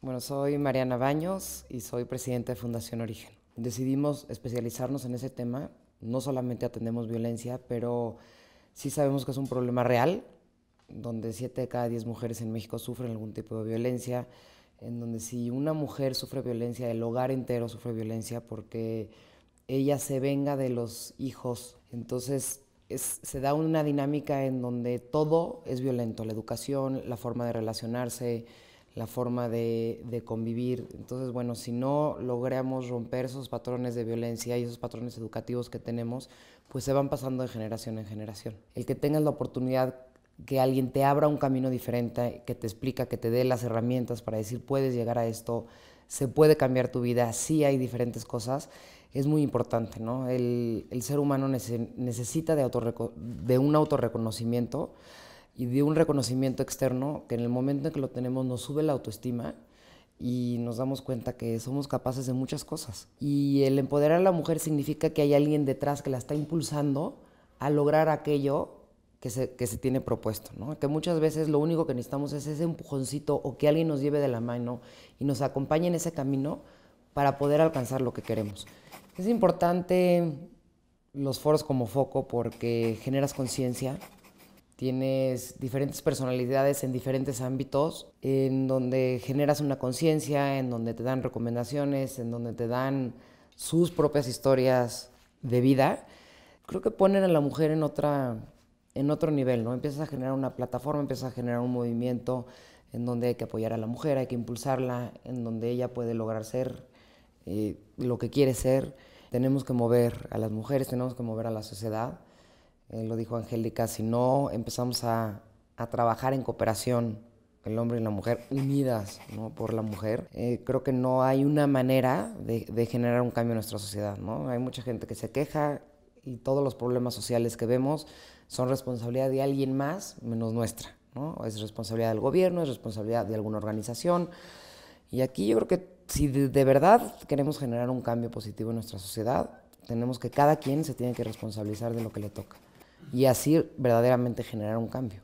Bueno, soy Mariana Baños y soy presidenta de Fundación Origen. Decidimos especializarnos en ese tema. No solamente atendemos violencia, pero sí sabemos que es un problema real, donde 7 de cada 10 mujeres en México sufren algún tipo de violencia, en donde si una mujer sufre violencia, el hogar entero sufre violencia porque ella se venga de los hijos. Entonces se da una dinámica en donde todo es violento, la educación, la forma de relacionarse, la forma de, convivir. Entonces, bueno, si no logramos romper esos patrones de violencia y esos patrones educativos que tenemos, pues se van pasando de generación en generación. El que tengas la oportunidad que alguien te abra un camino diferente, que te explica, que te dé las herramientas para decir puedes llegar a esto, se puede cambiar tu vida, sí hay diferentes cosas, es muy importante, ¿no? El, ser humano necesita de, de un autorreconocimiento y de un reconocimiento externo que en el momento en que lo tenemos nos sube la autoestima y nos damos cuenta que somos capaces de muchas cosas. Y el empoderar a la mujer significa que hay alguien detrás que la está impulsando a lograr aquello que se, tiene propuesto, ¿no? Que muchas veces lo único que necesitamos es ese empujoncito o que alguien nos lleve de la mano y nos acompañe en ese camino para poder alcanzar lo que queremos. Es importante los foros como foco porque generas conciencia, tienes diferentes personalidades en diferentes ámbitos, en donde generas una conciencia, en donde te dan recomendaciones, en donde te dan sus propias historias de vida, creo que ponen a la mujer en, otra, en otro nivel, ¿no? Empiezas a generar una plataforma, empiezas a generar un movimiento en donde hay que apoyar a la mujer, hay que impulsarla, en donde ella puede lograr ser eh, lo que quiere ser. Tenemos que mover a las mujeres, tenemos que mover a la sociedad lo dijo Angélica, si no empezamos a, trabajar en cooperación, el hombre y la mujer unidas ¿no? por la mujer, eh, creo que no hay una manera de, generar un cambio en nuestra sociedad. ¿no? Hay mucha gente que se queja y todos los problemas sociales que vemos son responsabilidad de alguien más menos nuestra. Es responsabilidad del gobierno, es responsabilidad de alguna organización. Y aquí yo creo que si de verdad queremos generar un cambio positivo en nuestra sociedad, tenemos que cada quien se tiene que responsabilizar de lo que le toca y así verdaderamente generar un cambio.